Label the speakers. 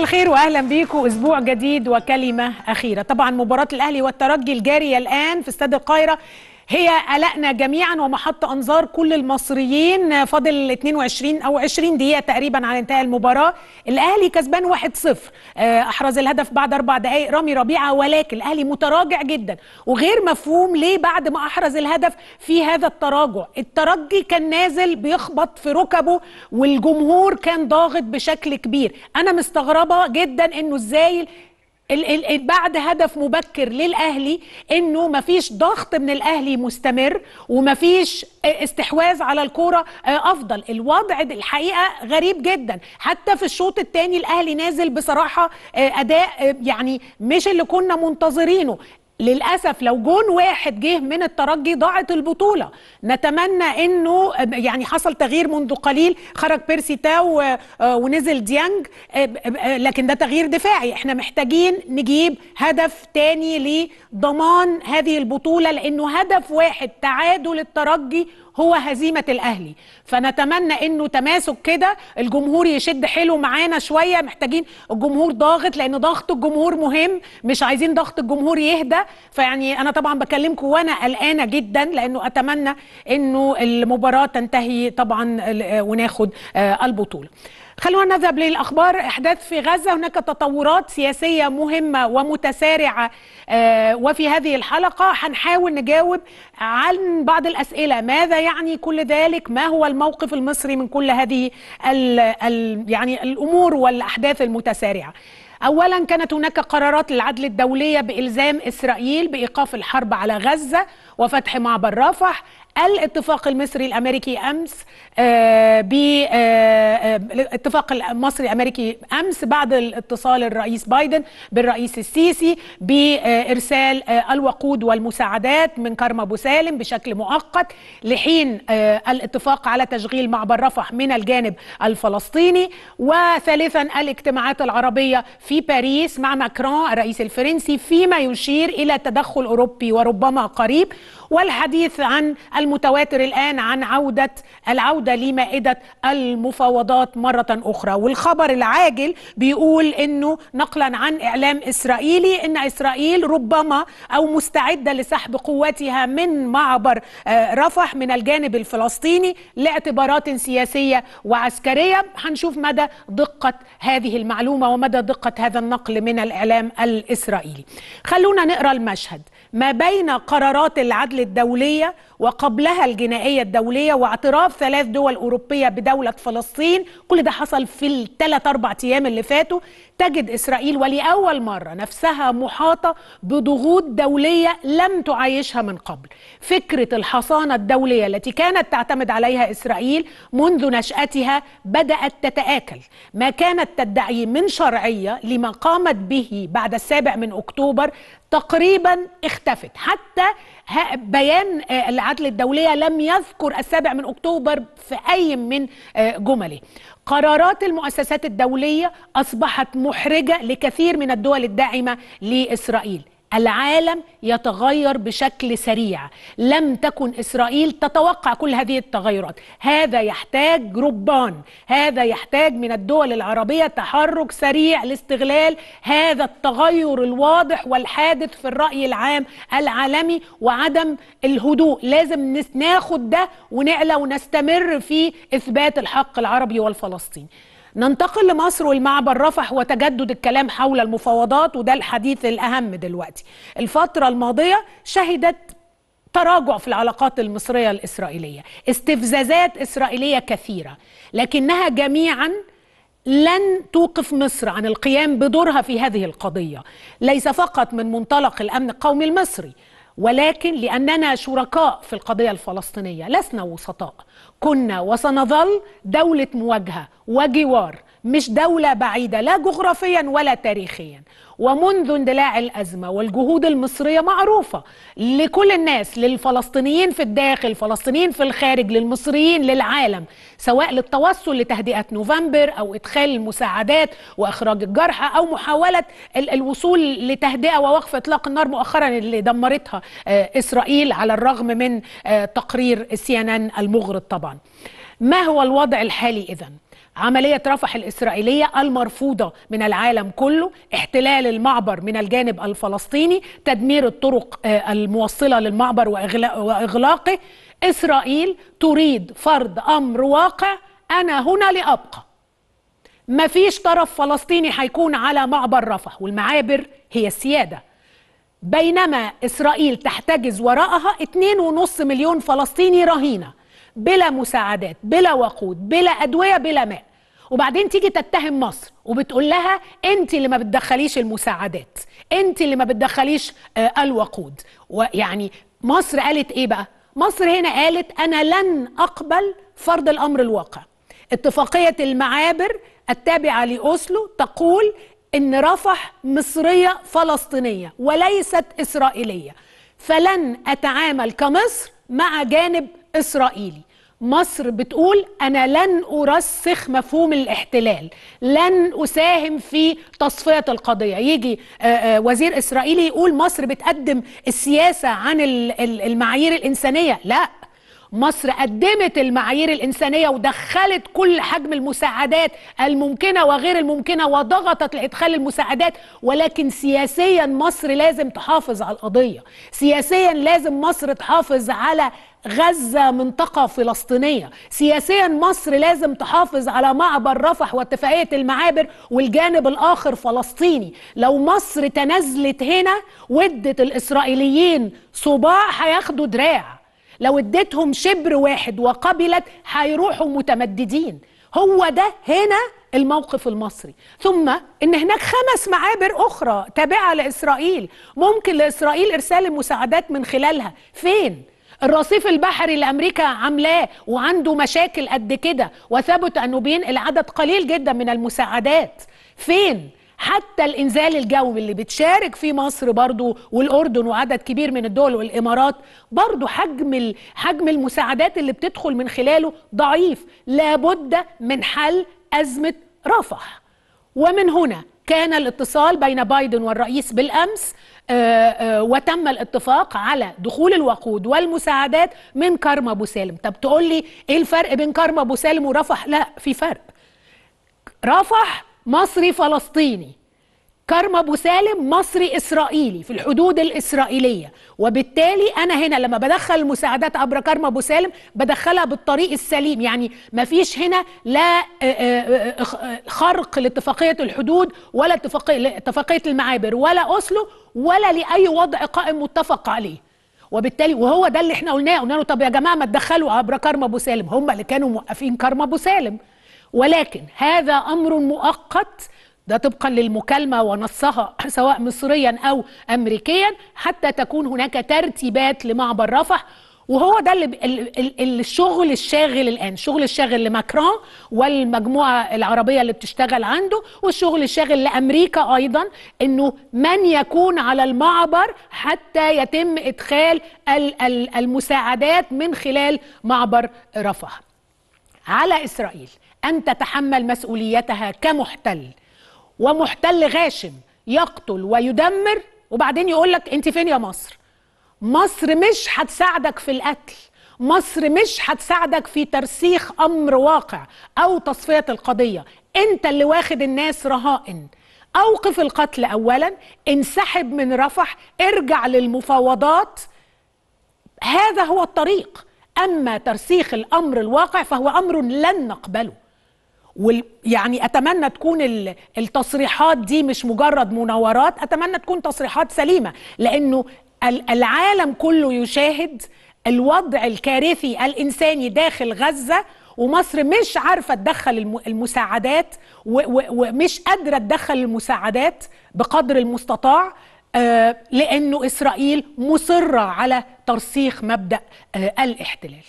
Speaker 1: الخير واهلا بيكم اسبوع جديد وكلمه اخيره طبعا مباراه الاهلي والترجي الجاريه الان في استاد القاهره هي قلقنا جميعا ومحط انظار كل المصريين فاضل 22 او 20 دقيقه تقريبا على انتهاء المباراه الاهلي كسبان 1-0 آه، احرز الهدف بعد اربع دقائق رامي ربيعه ولكن الاهلي متراجع جدا وغير مفهوم ليه بعد ما احرز الهدف في هذا التراجع الترجي كان نازل بيخبط في ركبه والجمهور كان ضاغط بشكل كبير انا مستغربه جدا انه ازاي ال ال بعد هدف مبكر للاهلي انه مفيش ضغط من الاهلي مستمر ومفيش آه، استحواذ على الكوره آه، افضل الوضع الحقيقه غريب جدا حتى في الشوط الثاني الاهلي نازل بصراحه آه، اداء يعني مش اللي كنا منتظرينه للاسف لو جون واحد جه من الترجي ضاعت البطوله نتمنى انه يعني حصل تغيير منذ قليل خرج بيرسي تاو آه، آه، ونزل ديانج آه، لكن ده تغيير دفاعي احنا محتاجين نجيب هدف تاني لضمان هذه البطوله لانه هدف واحد تعادل الترجي هو هزيمه الاهلي فنتمنى انه تماسك كده الجمهور يشد حيله معانا شويه محتاجين الجمهور ضاغط لان ضغط الجمهور مهم مش عايزين ضغط الجمهور يهدى فيعني انا طبعا بكلمكم وانا قلقانه جدا لانه اتمنى انه المباراه تنتهي طبعا وناخد آه، البطوله خلونا نذهب للاخبار احداث في غزه هناك تطورات سياسيه مهمه ومتسارعه آه، وفي هذه الحلقه هنحاول نجاوب عن بعض الاسئله ماذا يعني كل ذلك ما هو الموقف المصري من كل هذه ال الـ يعني الامور والاحداث المتسارعه اولا كانت هناك قرارات العدل الدوليه بالزام اسرائيل بايقاف الحرب على غزه وفتح معبر رفح الاتفاق المصري الامريكي امس آه، ب آه، الاتفاق المصري امريكي امس بعد اتصال الرئيس بايدن بالرئيس السيسي بارسال آه، الوقود والمساعدات من كرم ابو سالم بشكل مؤقت لحين آه، الاتفاق على تشغيل معبر رفح من الجانب الفلسطيني وثالثا الاجتماعات العربيه في باريس مع ماكرون الرئيس الفرنسي فيما يشير الى تدخل اوروبي وربما قريب والحديث عن المتواتر الان عن عوده العوده لمائده المفاوضات الوسط مرة أخرى والخبر العاجل بيقول أنه نقلا عن إعلام إسرائيلي أن إسرائيل ربما أو مستعدة لسحب قواتها من معبر آه، رفح من الجانب الفلسطيني لاعتبارات سياسية وعسكرية هنشوف مدى دقة هذه المعلومة ومدى دقة هذا النقل من الإعلام الإسرائيلي خلونا نقرأ المشهد ما بين قرارات العدل الدولية وقبلها الجنائية الدولية واعتراف ثلاث دول أوروبية بدولة فلسطين كل ده حصل في الثلاث أربع أيام اللي فاتوا تجد إسرائيل ولأول مرة نفسها محاطة بضغوط دولية لم تعايشها من قبل فكرة الحصانة الدولية التي كانت تعتمد عليها إسرائيل منذ نشأتها بدأت تتآكل ما كانت تدعي من شرعية لما قامت به بعد السابع من أكتوبر تقريبا اختفت حتى بيان آه، العدل الدولية لم يذكر السابع من أكتوبر في أي من آه، جمله قرارات المؤسسات الدولية أصبحت محرجة لكثير من الدول الداعمة لإسرائيل العالم يتغير بشكل سريع لم تكن اسرائيل تتوقع كل هذه التغيرات هذا يحتاج ربان هذا يحتاج من الدول العربيه تحرك سريع لاستغلال هذا التغير الواضح والحادث في الراي العام العالمي وعدم الهدوء لازم ناخد ده ونعلى ونستمر في اثبات الحق العربي والفلسطيني ننتقل لمصر والمعبر رفح وتجدد الكلام حول المفاوضات وده الحديث الأهم دلوقتي الفترة الماضية شهدت تراجع في العلاقات المصرية الإسرائيلية استفزازات إسرائيلية كثيرة لكنها جميعاً لن توقف مصر عن القيام بدورها في هذه القضية ليس فقط من منطلق الأمن القومي المصري ولكن لأننا شركاء في القضية الفلسطينية لسنا وسطاء كنا وسنظل دولة مواجهة وجوار مش دولة بعيدة لا جغرافيا ولا تاريخيا ومنذ اندلاع الأزمة والجهود المصرية معروفة لكل الناس للفلسطينيين في الداخل الفلسطينيين في الخارج للمصريين للعالم سواء للتوصل لتهدئة نوفمبر أو إدخال المساعدات وإخراج الجرحى أو محاولة الوصول لتهدئة ووقف إطلاق النار مؤخرا اللي دمرتها آه، إسرائيل على الرغم من آه، تقرير سي ان ان المغرض طبعا ما هو الوضع الحالي إذا؟ عملية رفح الإسرائيلية المرفوضة من العالم كله احتلال المعبر من الجانب الفلسطيني تدمير الطرق آه، الموصلة للمعبر وإغلاقه إسرائيل تريد فرض أمر واقع أنا هنا لأبقى مفيش طرف فلسطيني هيكون على معبر رفح والمعابر هي السيادة بينما إسرائيل تحتجز وراءها 2.5 مليون فلسطيني رهينة بلا مساعدات بلا وقود بلا ادويه بلا ماء وبعدين تيجي تتهم مصر وبتقول لها انت اللي ما بتدخليش المساعدات انت اللي ما بتدخليش آه، الوقود ويعني مصر قالت ايه بقى مصر هنا قالت انا لن اقبل فرض الامر الواقع اتفاقيه المعابر التابعه لاوسلو تقول ان رفح مصريه فلسطينيه وليست اسرائيليه فلن اتعامل كمصر مع جانب اسرائيلي مصر بتقول انا لن ارسخ مفهوم الاحتلال لن اساهم في تصفيه القضيه يجي آه، آه، وزير اسرائيلي يقول مصر بتقدم السياسه عن المعايير الانسانيه لا مصر قدمت المعايير الإنسانية ودخلت كل حجم المساعدات الممكنة وغير الممكنة وضغطت لإدخال المساعدات ولكن سياسيا مصر لازم تحافظ على القضية سياسيا لازم مصر تحافظ على غزة منطقة فلسطينية سياسيا مصر لازم تحافظ على معبر رفح واتفاقية المعابر والجانب الآخر فلسطيني لو مصر تنزلت هنا ودت الإسرائيليين صباع هياخدوا دراع لو اديتهم شبر واحد وقبلت هيروحوا متمددين هو ده هنا الموقف المصري ثم ان هناك خمس معابر اخرى تابعه لاسرائيل ممكن لاسرائيل ارسال المساعدات من خلالها فين الرصيف البحري اللي امريكا عاملاه وعنده مشاكل قد كده وثبت انه بينقل عدد قليل جدا من المساعدات فين حتى الانزال الجوي اللي بتشارك فيه مصر برضو والاردن وعدد كبير من الدول والامارات برضو حجم حجم المساعدات اللي بتدخل من خلاله ضعيف لابد من حل ازمه رفح ومن هنا كان الاتصال بين بايدن والرئيس بالامس آه، آه، وتم الاتفاق على دخول الوقود والمساعدات من كرم ابو سالم طب تقول لي ايه الفرق بين كرم ابو سالم ورفح لا في فرق رفح مصري فلسطيني كرم ابو سالم مصري اسرائيلي في الحدود الاسرائيليه وبالتالي انا هنا لما بدخل المساعدات عبر كرم ابو سالم بدخلها بالطريق السليم يعني ما فيش هنا لا آه، آه، آه، خرق لاتفاقيه الحدود ولا اتفاقيه المعابر ولا اسلو ولا لاي وضع قائم متفق عليه وبالتالي وهو ده اللي احنا قلناه قلنا له طب يا جماعه ما تدخلوا عبر كرم ابو سالم هم اللي كانوا موقفين كرم ابو سالم ولكن هذا أمر مؤقت ده طبقا للمكالمه ونصها سواء مصريا او امريكيا حتى تكون هناك ترتيبات لمعبر رفح وهو ده اللي الشغل الشاغل الان الشغل الشاغل لماكرون والمجموعه العربيه اللي بتشتغل عنده والشغل الشاغل لامريكا ايضا انه من يكون على المعبر حتى يتم ادخال المساعدات من خلال معبر رفح على اسرائيل أن تتحمل مسؤوليتها كمحتل ومحتل غاشم يقتل ويدمر وبعدين يقول لك أنت فين يا مصر مصر مش هتساعدك في القتل مصر مش هتساعدك في ترسيخ أمر واقع أو تصفية القضية أنت اللي واخد الناس رهائن أوقف القتل أولا انسحب من رفح ارجع للمفاوضات هذا هو الطريق أما ترسيخ الأمر الواقع فهو أمر لن نقبله ويعني اتمنى تكون التصريحات دي مش مجرد مناورات اتمنى تكون تصريحات سليمه لانه العالم كله يشاهد الوضع الكارثي الانساني داخل غزه ومصر مش عارفه تدخل المساعدات ومش قادره تدخل المساعدات بقدر المستطاع آه، لانه اسرائيل مصره على ترسيخ مبدا آه، الاحتلال